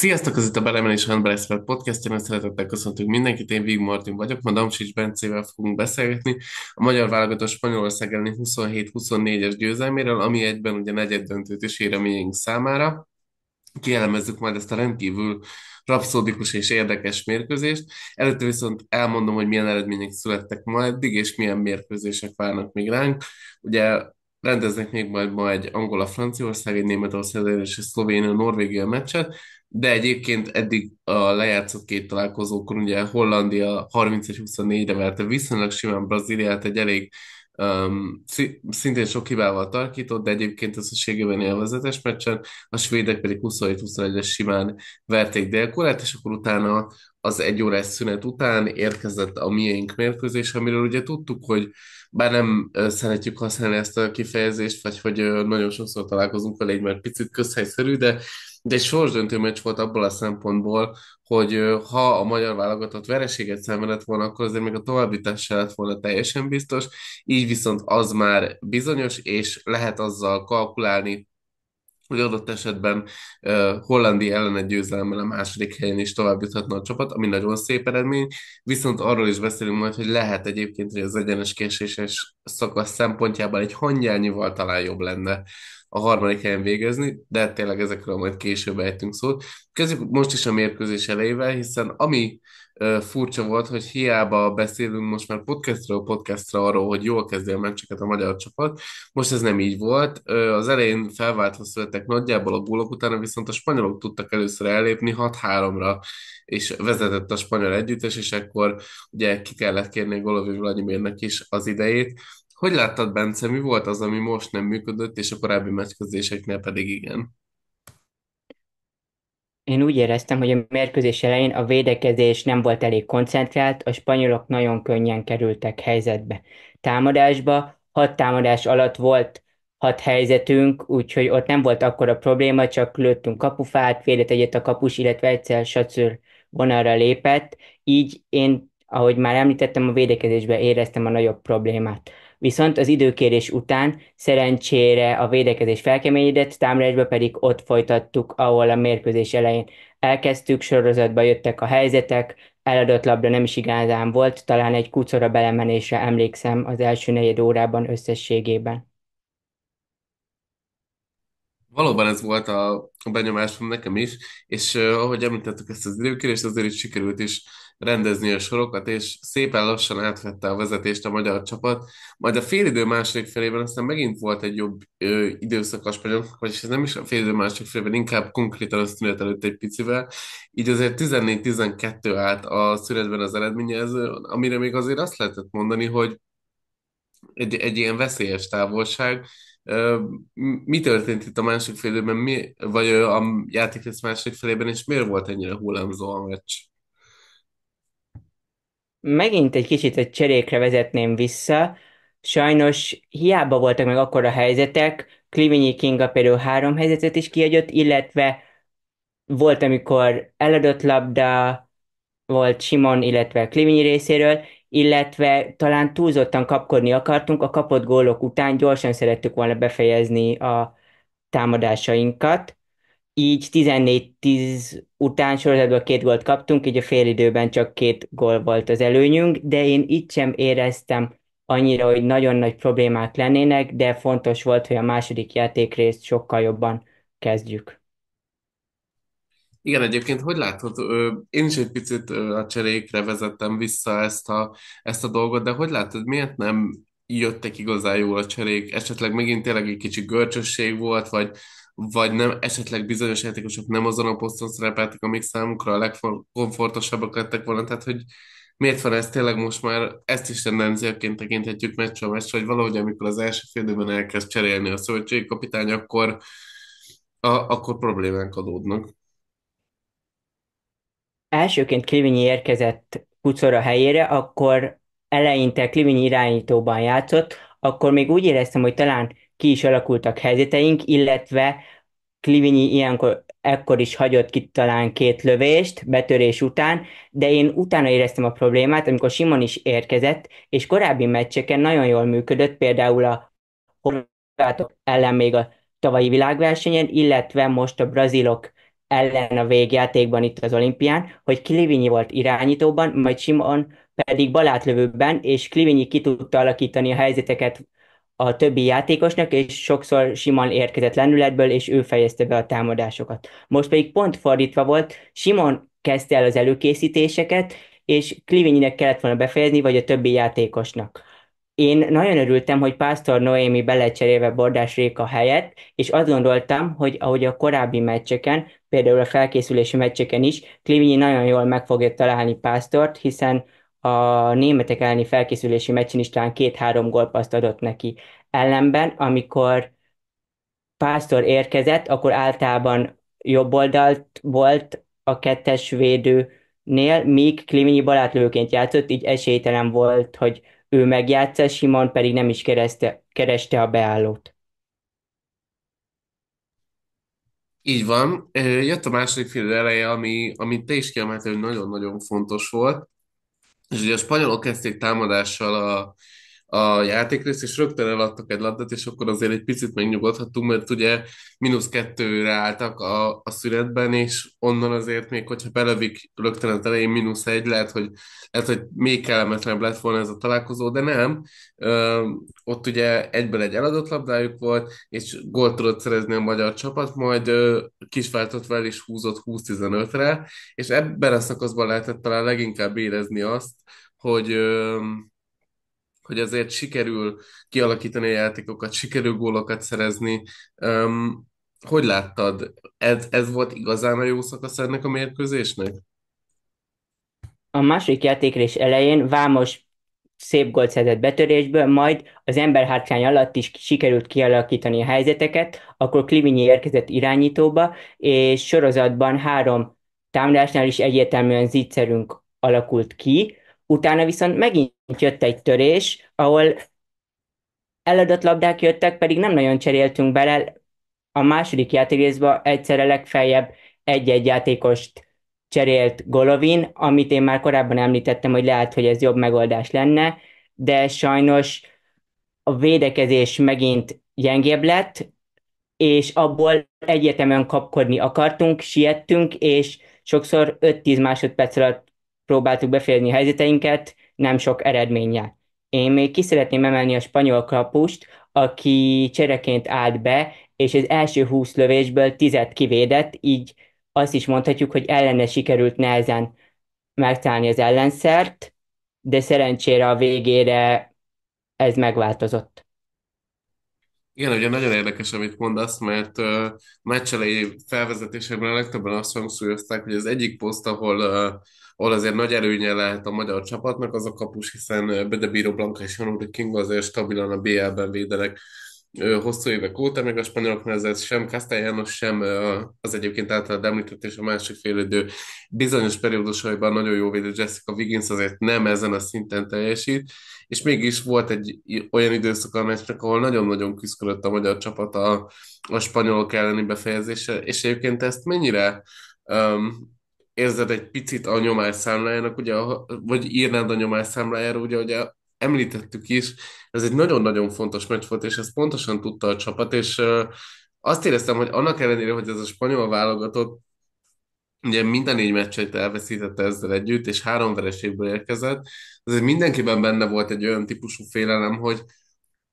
Sziasztok, ez itt a Belemenés a podcast, én szeretettel köszöntünk mindenkit, én Vig Martin vagyok, ma Damsics Bencével fogunk beszélgetni a magyar válogatott Spanyolország elleni 27-24-es győzelméről, ami egyben ugye negyed döntőt is ér a miénk számára. Kielemezzük majd ezt a rendkívül rapszódikus és érdekes mérkőzést. Előtte viszont elmondom, hogy milyen eredmények születtek ma eddig, és milyen mérkőzések várnak még ránk. Ugye rendeznek még majd ma egy Angola-Franciaország, egy Németország és egy Szlovénia-Norvégia meccset, de egyébként eddig a lejátszott két találkozókon ugye Hollandia 31-24-re verte viszonylag simán Brazíliát egy elég um, szintén sok hibával tarkított, de egyébként összességében élvezetes meccsen, a svédek pedig 27-21-re simán verték dél és akkor utána az egy órás szünet után érkezett a miénk mérkőzés, amiről ugye tudtuk, hogy bár nem szeretjük használni ezt a kifejezést, vagy hogy nagyon sokszor találkozunk vele, egy már picit közhelyszerű, de, de egy sorsdöntő meccs volt abból a szempontból, hogy ha a magyar válogatott vereséget szenvedett volna, akkor azért még a továbbítás se lett volna teljesen biztos, így viszont az már bizonyos, és lehet azzal kalkulálni, hogy adott esetben uh, Hollandi ellen egy győzelemmel a második helyen is tovább juthatna a csapat, ami nagyon szép eredmény, viszont arról is beszélünk majd, hogy lehet egyébként, hogy az egyenes késéses szakasz szempontjában egy hangyányival talán jobb lenne a harmadik helyen végezni, de tényleg ezekről majd később ejtünk szót. Kezdjük most is a mérkőzés elejével, hiszen ami furcsa volt, hogy hiába beszélünk most már podcastról podcastra arról, hogy jól kezdje a meccseket a magyar csapat. Most ez nem így volt. Az elején felváltva születtek nagyjából a gólok, utána viszont a spanyolok tudtak először ellépni 6-3-ra, és vezetett a spanyol együttes, és akkor ugye ki kellett kérni Golovi Vladimirnek is az idejét. Hogy láttad, Bence, mi volt az, ami most nem működött, és a korábbi meccsközéseknél pedig igen? Én úgy éreztem, hogy a mérkőzés elején a védekezés nem volt elég koncentrált, a spanyolok nagyon könnyen kerültek helyzetbe. Támadásba, hat támadás alatt volt hat helyzetünk, úgyhogy ott nem volt akkora probléma, csak lőttünk kapufát, védett egyet a kapus, illetve egyszer Sacőr vonalra lépett, így én, ahogy már említettem, a védekezésben éreztem a nagyobb problémát. Viszont az időkérés után szerencsére a védekezés felkeményedett, támadásba pedig ott folytattuk, ahol a mérkőzés elején elkezdtük, sorozatba jöttek a helyzetek, eladott labda nem is igazán volt, talán egy kucora belemenésre emlékszem az első negyed órában összességében. Valóban ez volt a benyomásom nekem is, és eh, ahogy említettük ezt az időkérést, azért is sikerült is rendezni a sorokat, és szépen lassan átvette a vezetést a magyar csapat. Majd a félidő második felében aztán megint volt egy jobb ö, időszak a spanyoloknak, vagyis ez nem is a félidő második felében, inkább konkrétan a szünet előtt egy picivel. Így azért 14-12 állt a szünetben az eredménye, ez, amire még azért azt lehetett mondani, hogy egy, egy ilyen veszélyes távolság, mi történt itt a másik fél mi, vagy a játékrész másik felében, és miért volt ennyire hullámzó a meccs? megint egy kicsit egy cserékre vezetném vissza. Sajnos hiába voltak meg akkor a helyzetek, Klivinyi Kinga például három helyzetet is kiadott, illetve volt, amikor eladott labda volt Simon, illetve Klivinyi részéről, illetve talán túlzottan kapkodni akartunk, a kapott gólok után gyorsan szerettük volna befejezni a támadásainkat így 14-10 után sorozatban két gólt kaptunk, így a időben csak két gól volt az előnyünk, de én itt sem éreztem annyira, hogy nagyon nagy problémák lennének, de fontos volt, hogy a második játékrészt sokkal jobban kezdjük. Igen, egyébként hogy látod, én is egy picit a cserékre vezettem vissza ezt a, ezt a dolgot, de hogy látod, miért nem jöttek igazán jól a cserék? Esetleg megint tényleg egy kicsi görcsösség volt, vagy vagy nem esetleg bizonyos játékosok nem azon a poszton szerepeltek, amik számukra a legkomfortosabbak lettek volna, tehát hogy miért van ez tényleg most már, ezt is tendenciaként tekinthetjük meccsről meccsre, hogy valahogy amikor az első félidőben elkezd cserélni a kapitány akkor, a, akkor problémák adódnak. Elsőként Klivinyi érkezett Kucora helyére, akkor eleinte Klivinyi irányítóban játszott, akkor még úgy éreztem, hogy talán ki is alakultak helyzeteink, illetve Klivinyi ilyenkor ekkor is hagyott ki talán két lövést betörés után, de én utána éreztem a problémát, amikor Simon is érkezett, és korábbi meccseken nagyon jól működött, például a horvátok ellen még a tavalyi világversenyen, illetve most a brazilok ellen a végjátékban itt az olimpián, hogy Klivinyi volt irányítóban, majd Simon pedig balátlövőben, és Klivinyi ki tudta alakítani a helyzeteket a többi játékosnak, és sokszor Simon érkezett lendületből, és ő fejezte be a támadásokat. Most pedig pont fordítva volt, Simon kezdte el az előkészítéseket, és Klivinyinek kellett volna befejezni, vagy a többi játékosnak. Én nagyon örültem, hogy Pásztor Noémi belecserélve Bordás Réka helyett, és azt gondoltam, hogy ahogy a korábbi meccseken, például a felkészülési meccseken is, Klivinyi nagyon jól meg fogja találni Pásztort, hiszen a németek elleni felkészülési meccsen is talán két-három gólpaszt adott neki. Ellenben, amikor Pásztor érkezett, akkor általában jobb oldalt volt a kettes védőnél, míg Kliminyi balátlőként játszott, így esélytelen volt, hogy ő megjátsza, Simon pedig nem is kereste, kereste a beállót. Így van. Jött a második fél eleje, ami, ami te is kiemeltél, hogy nagyon-nagyon fontos volt. És ugye a spanyolok kezdték támadással a a játékrészt, és rögtön eladtak egy labdát, és akkor azért egy picit megnyugodhatunk, mert ugye mínusz kettőre álltak a, a születben, és onnan azért még, hogyha belövik rögtön az elején mínusz egy, lehet hogy, lehet, hogy még kellemetlenebb lett volna ez a találkozó, de nem. Ö, ott ugye egyben egy eladott labdájuk volt, és gólt tudott szerezni a magyar csapat, majd ö, kisváltottval is húzott 20-15-re, és ebben a szakaszban lehetett talán leginkább érezni azt, hogy ö, hogy azért sikerül kialakítani a játékokat, sikerül gólokat szerezni. Um, hogy láttad, ez, ez volt igazán a jó szakasz ennek a mérkőzésnek? A második játékrés elején Vámos szép gólt szedett betörésből, majd az ember hátrány alatt is sikerült kialakítani a helyzeteket, akkor Klivinyi érkezett irányítóba, és sorozatban három támadásnál is egyértelműen zicserünk alakult ki, Utána viszont megint jött egy törés, ahol eladott labdák jöttek, pedig nem nagyon cseréltünk bele. A második játékrészben egyszerre legfeljebb egy-egy játékost cserélt Golovin, amit én már korábban említettem, hogy lehet, hogy ez jobb megoldás lenne, de sajnos a védekezés megint gyengébb lett, és abból egyetemen kapkodni akartunk, siettünk, és sokszor 5-10 másodperc alatt próbáltuk beférni helyzeteinket, nem sok eredménye. Én még ki szeretném emelni a spanyol kapust, aki csereként állt be, és az első 20 lövésből tizet kivédett, így azt is mondhatjuk, hogy ellene sikerült nehezen megtalálni az ellenszert, de szerencsére a végére ez megváltozott. Igen, ugye nagyon érdekes, amit mondasz, mert uh, meccselei felvezetésekben a legtöbben azt hangsúlyozták, hogy az egyik poszt, ahol, uh, ahol azért nagy erőnye lehet a magyar csapatnak, az a kapus, hiszen Bede Biro, Blanka és Janúri King azért stabilan a BL-ben védenek hosszú évek óta, meg a spanyoloknál ez sem Castellanos, sem az egyébként általad említett és a másik félidő bizonyos periódusaiban nagyon jó védő Jessica Wiggins azért nem ezen a szinten teljesít, és mégis volt egy olyan időszak a meccsnek, ahol nagyon-nagyon küzdött a magyar csapat a, a spanyolok elleni befejezése és egyébként ezt mennyire um, érzed egy picit a nyomás számlájának, ugye, vagy írnád a nyomás számlájára, ugye, hogy említettük is, ez egy nagyon-nagyon fontos meccs volt, és ezt pontosan tudta a csapat, és azt éreztem, hogy annak ellenére, hogy ez a spanyol válogatott ugye minden négy meccset elveszítette ezzel együtt, és három vereségből érkezett, azért mindenkiben benne volt egy olyan típusú félelem, hogy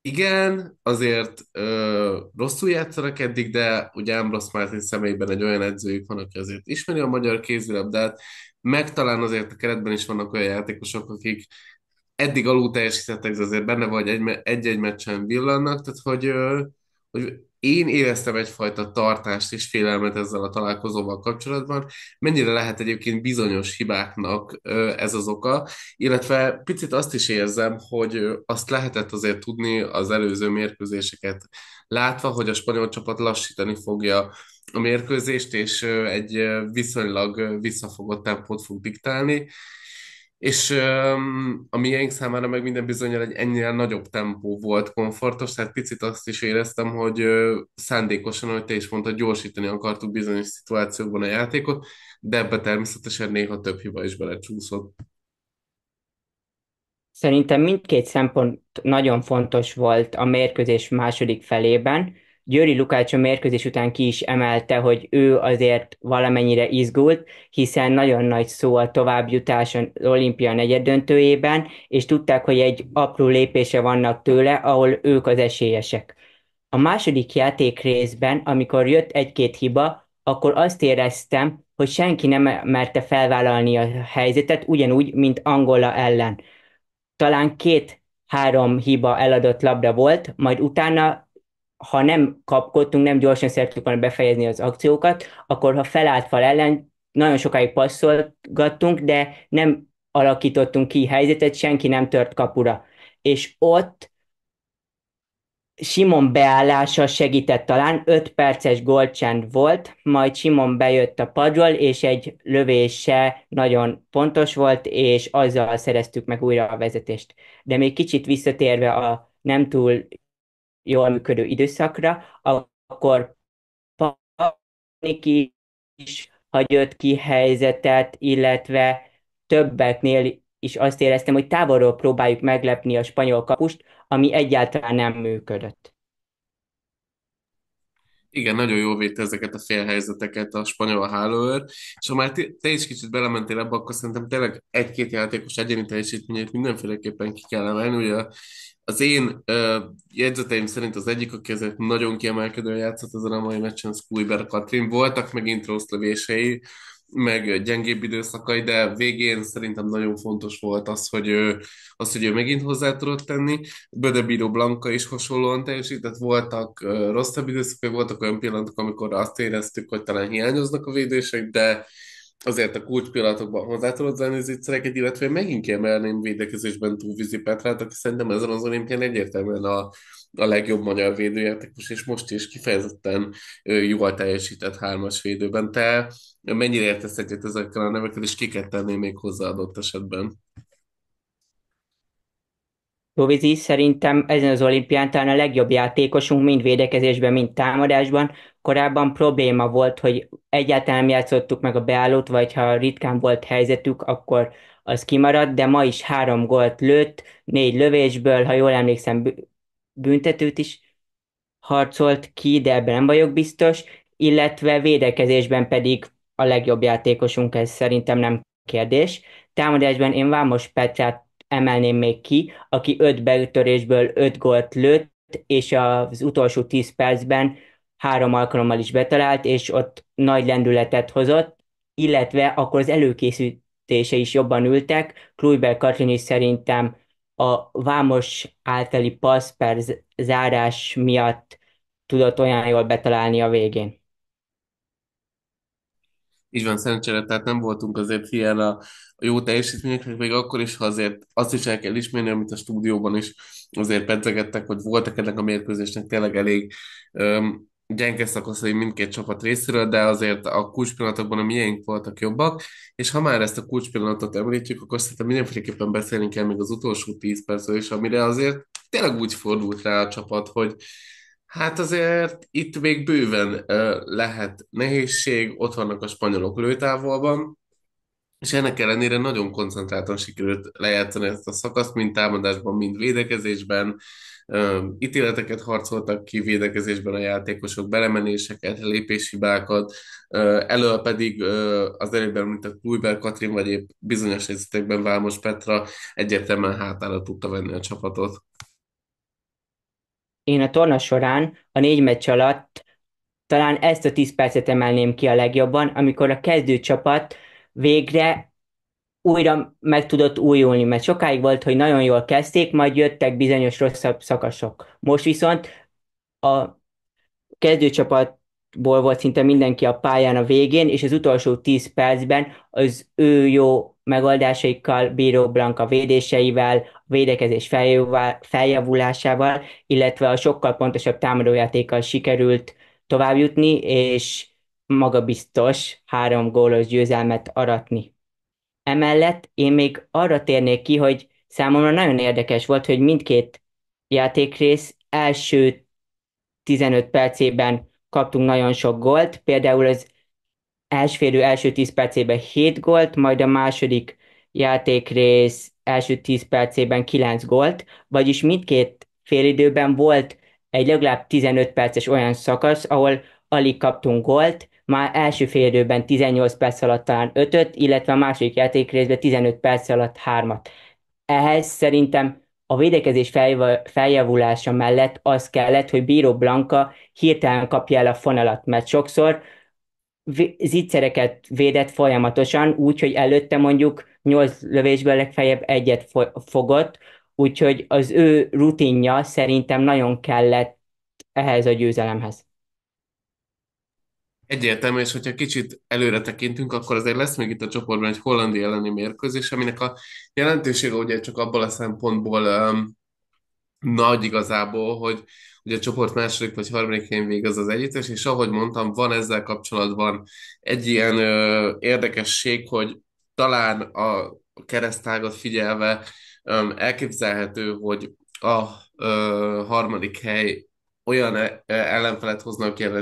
igen, azért ö, rosszul játszanak eddig, de ugye Ambrose Martin személyben egy olyan edzőjük van, aki azért ismeri a magyar kézilabdát, meg talán azért a keretben is vannak olyan játékosok, akik eddig alul teljesítettek, ez azért benne vagy egy-egy egy meccsen villannak, tehát hogy, hogy én éreztem egyfajta tartást és félelmet ezzel a találkozóval kapcsolatban. Mennyire lehet egyébként bizonyos hibáknak ez az oka, illetve picit azt is érzem, hogy azt lehetett azért tudni az előző mérkőzéseket látva, hogy a spanyol csapat lassítani fogja a mérkőzést, és egy viszonylag visszafogott tempót fog diktálni, és um, a miénk számára meg minden bizonyal egy ennyire nagyobb tempó volt komfortos, tehát picit azt is éreztem, hogy uh, szándékosan, ahogy te is mondtad, gyorsítani akartuk bizonyos szituációkban a játékot, de ebbe természetesen néha több hiba is belecsúszott. Szerintem mindkét szempont nagyon fontos volt a mérkőzés második felében, Győri Lukács a mérkőzés után ki is emelte, hogy ő azért valamennyire izgult, hiszen nagyon nagy szó a továbbjutás az olimpia negyeddöntőjében, és tudták, hogy egy apró lépése vannak tőle, ahol ők az esélyesek. A második játék részben, amikor jött egy-két hiba, akkor azt éreztem, hogy senki nem merte felvállalni a helyzetet, ugyanúgy, mint Angola ellen. Talán két-három hiba eladott labda volt, majd utána ha nem kapkodtunk, nem gyorsan szerettük volna befejezni az akciókat, akkor ha felállt fal ellen, nagyon sokáig passzolgattunk, de nem alakítottunk ki helyzetet, senki nem tört kapura. És ott Simon beállása segített talán, 5 perces golcsend volt, majd Simon bejött a padról, és egy lövése nagyon pontos volt, és azzal szereztük meg újra a vezetést. De még kicsit visszatérve a nem túl jól működő időszakra, akkor Paniki is hagyott ki helyzetet, illetve többeknél is azt éreztem, hogy távolról próbáljuk meglepni a spanyol kapust, ami egyáltalán nem működött. Igen, nagyon jól védte ezeket a félhelyzeteket a spanyol hálóőr, és ha már te is kicsit belementél ebbe, akkor szerintem tényleg egy-két játékos egyéni teljesítményét mindenféleképpen ki kell emelni, ugye a az én uh, jegyzeteim szerint az egyik, aki ezért nagyon kiemelkedően játszott ezen a mai meccsen, az Kuiber Katrin. Voltak meg intrósz lövései, meg gyengébb időszakai, de végén szerintem nagyon fontos volt az, hogy ő, az, hogy ő megint hozzá tudott tenni. Bíró Blanka is hasonlóan teljesített, voltak rosszabb időszakai, voltak olyan pillanatok, amikor azt éreztük, hogy talán hiányoznak a védések, de azért a kulcspillanatokban hozzá tudod zenni zicsereket, illetve megint kiemelném védekezésben Túlvízi Petrát, aki szerintem ezen az olimpián egyértelműen a, a legjobb magyar védőjátékos, és most is kifejezetten jól teljesített hármas védőben. Te mennyire értesz egyet ezekkel a nevekkel, és kiket tennél még hozzáadott esetben? Tóvizi szerintem ezen az olimpián talán a legjobb játékosunk mind védekezésben, mind támadásban korábban probléma volt, hogy egyáltalán játszottuk meg a beállót, vagy ha ritkán volt helyzetük, akkor az kimaradt, de ma is három gólt lőtt, négy lövésből, ha jól emlékszem, büntetőt is harcolt ki, de ebben nem vagyok biztos, illetve védekezésben pedig a legjobb játékosunk, ez szerintem nem kérdés. Támadásban én Vámos Petrát emelném még ki, aki öt beütörésből öt gólt lőtt, és az utolsó 10 percben három alkalommal is betalált, és ott nagy lendületet hozott, illetve akkor az előkészítése is jobban ültek. Kluiber Katrin is szerintem a vámos általi passz per zárás miatt tudott olyan jól betalálni a végén. Így van, szerencsére, tehát nem voltunk azért hiány a, a jó teljesítményeknek, még akkor is, ha azért azt is el kell ismerni, amit a stúdióban is azért pedzegettek, hogy voltak ennek a mérkőzésnek tényleg elég öm, gyenge szakaszai mindkét csapat részéről, de azért a kulcspillanatokban a miénk voltak jobbak, és ha már ezt a kulcspillanatot említjük, akkor szerintem mindenféleképpen beszélni kell még az utolsó tíz percről is, amire azért tényleg úgy fordult rá a csapat, hogy hát azért itt még bőven lehet nehézség, ott vannak a spanyolok lőtávolban, és ennek ellenére nagyon koncentráltan sikerült lejátszani ezt a szakaszt, mind támadásban, mind védekezésben. Ítéleteket harcoltak ki védekezésben a játékosok, belemenéseket, lépéshibákat, elő pedig az előbb említett Kluiber Katrin, vagy épp bizonyos helyzetekben Vámos Petra egyetemen hátára tudta venni a csapatot. Én a torna során a négy meccs alatt talán ezt a 10 percet emelném ki a legjobban, amikor a kezdőcsapat csapat végre újra meg tudott újulni, mert sokáig volt, hogy nagyon jól kezdték, majd jöttek bizonyos rosszabb szakaszok. Most viszont a kezdőcsapatból volt szinte mindenki a pályán a végén, és az utolsó 10 percben az ő jó megoldásaikkal, Bíró Blanka védéseivel, a védekezés feljavulásával, illetve a sokkal pontosabb támadójátékkal sikerült továbbjutni, és magabiztos három gólos győzelmet aratni. Emellett én még arra térnék ki, hogy számomra nagyon érdekes volt, hogy mindkét játékrész első 15 percében kaptunk nagyon sok gólt, például az elsférő első 10 percében 7 gólt, majd a második játékrész első 10 percében 9 gólt, vagyis mindkét félidőben volt egy legalább 15 perces olyan szakasz, ahol alig kaptunk gólt, már első fél időben 18 perc alatt talán 5 illetve a második játék részben 15 perc alatt 3-at. Ehhez szerintem a védekezés feljavulása mellett az kellett, hogy Bíró Blanka hirtelen kapja el a fonalat, mert sokszor zicsereket védett folyamatosan, úgyhogy előtte mondjuk 8 lövésből legfeljebb egyet fo- fogott, úgyhogy az ő rutinja szerintem nagyon kellett ehhez a győzelemhez. Egyértelmű, és hogyha kicsit előre tekintünk, akkor azért lesz még itt a csoportban egy hollandi elleni mérkőzés, aminek a jelentősége ugye csak abból a szempontból um, nagy igazából, hogy ugye a csoport második vagy harmadik helyen végez az együttes, és ahogy mondtam, van ezzel kapcsolatban egy ilyen ö, érdekesség, hogy talán a keresztágot figyelve ö, elképzelhető, hogy a ö, harmadik hely olyan e, e, ellenfelet hoznak ki, ellen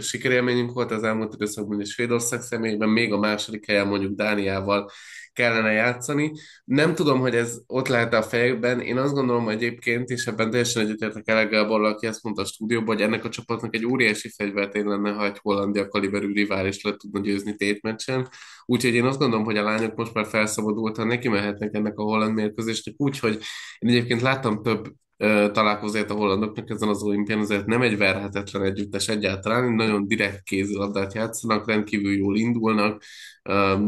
sikerélményünk volt az elmúlt időszakban, és Svédország személyében még a második helyen mondjuk Dániával kellene játszani. Nem tudom, hogy ez ott lehet a fejekben. Én azt gondolom hogy egyébként, és ebben teljesen egyetértek Eleggel Borla, aki ezt mondta a stúdióban, hogy ennek a csapatnak egy óriási fegyvertén lenne, ha egy hollandia kaliberű rivális le tudna győzni tétmeccsen. Úgyhogy én azt gondolom, hogy a lányok most már felszabadultak, neki mehetnek ennek a holland mérkőzésnek, úgyhogy én egyébként láttam több találkozóját a hollandoknak ezen az olimpián, azért nem egy verhetetlen együttes egyáltalán, nagyon direkt kézilabdát játszanak, rendkívül jól indulnak,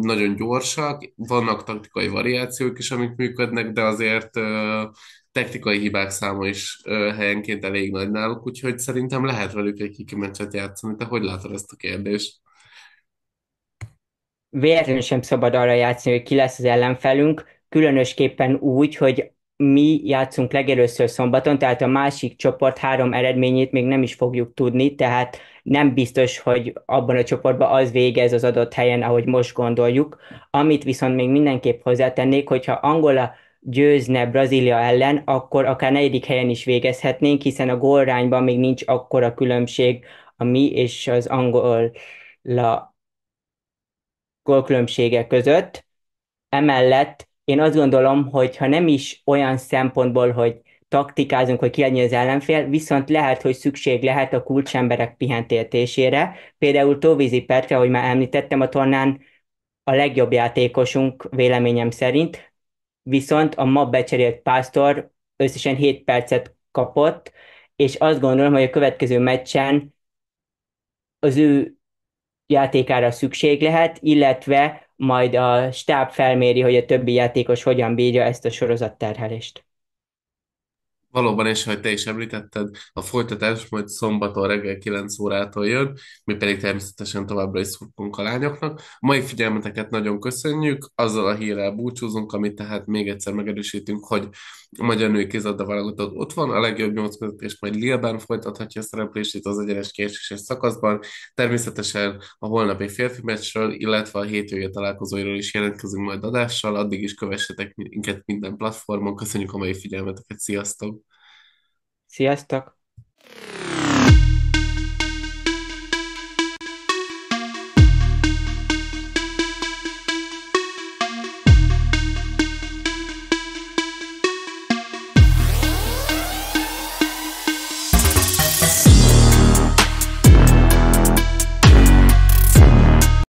nagyon gyorsak, vannak taktikai variációk is, amik működnek, de azért technikai hibák száma is helyenként elég nagy náluk, úgyhogy szerintem lehet velük egy kikimencset játszani. Te hogy látod ezt a kérdést? Véletlenül sem szabad arra játszani, hogy ki lesz az ellenfelünk, különösképpen úgy, hogy mi játszunk legelőször szombaton, tehát a másik csoport három eredményét még nem is fogjuk tudni, tehát nem biztos, hogy abban a csoportban az végez az adott helyen, ahogy most gondoljuk. Amit viszont még mindenképp hozzátennék, hogyha Angola győzne Brazília ellen, akkor akár negyedik helyen is végezhetnénk, hiszen a gólrányban még nincs akkora különbség a mi és az Angola gólkülönbsége között. Emellett én azt gondolom, hogy ha nem is olyan szempontból, hogy taktikázunk, hogy kiadni az ellenfél, viszont lehet, hogy szükség lehet a kulcsemberek pihentéltésére. Például Tóvízi Petre, ahogy már említettem, a tornán a legjobb játékosunk véleményem szerint, viszont a ma becserélt Pásztor összesen 7 percet kapott, és azt gondolom, hogy a következő meccsen az ő játékára szükség lehet, illetve majd a stáb felméri, hogy a többi játékos hogyan bírja ezt a terhelést. Valóban, és hogy te is említetted, a folytatás majd szombaton reggel 9 órától jön, mi pedig természetesen továbbra is szurkunk a lányoknak. A mai figyelmeteket nagyon köszönjük, azzal a hírrel búcsúzunk, amit tehát még egyszer megerősítünk, hogy a magyar női kézabda válogatott ott van, a legjobb nyolc között, és majd Lilben folytathatja a szereplését az egyenes kieséses szakaszban. Természetesen a holnapi férfi meccsről, illetve a hétvége találkozóiról is jelentkezünk majd adással, addig is kövessetek minket minden platformon. Köszönjük a mai figyelmeteket, sziasztok! Sziasztok!